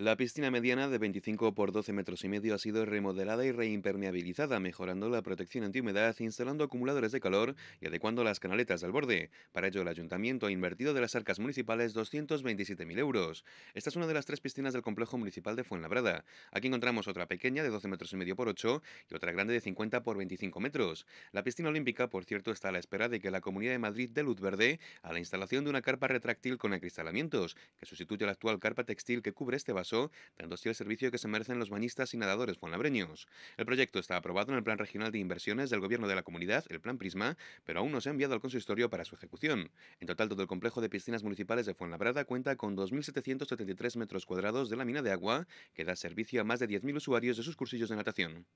La piscina mediana de 25 por 12 metros y medio ha sido remodelada y reimpermeabilizada, mejorando la protección antihumedad, instalando acumuladores de calor y adecuando las canaletas del borde. Para ello, el ayuntamiento ha invertido de las arcas municipales 227.000 euros. Esta es una de las tres piscinas del complejo municipal de Fuenlabrada. Aquí encontramos otra pequeña de 12 metros y medio por 8 y otra grande de 50 por 25 metros. La piscina olímpica, por cierto, está a la espera de que la Comunidad de Madrid dé luz verde a la instalación de una carpa retráctil con acristalamientos, que sustituye la actual carpa textil que cubre este vaso tanto dando así el servicio que se merecen los bañistas y nadadores fonlabreños. El proyecto está aprobado en el Plan Regional de Inversiones del Gobierno de la Comunidad, el Plan Prisma, pero aún no se ha enviado al consistorio para su ejecución. En total, todo el complejo de piscinas municipales de Fuenlabrada cuenta con 2.773 metros cuadrados de la mina de agua que da servicio a más de 10.000 usuarios de sus cursillos de natación.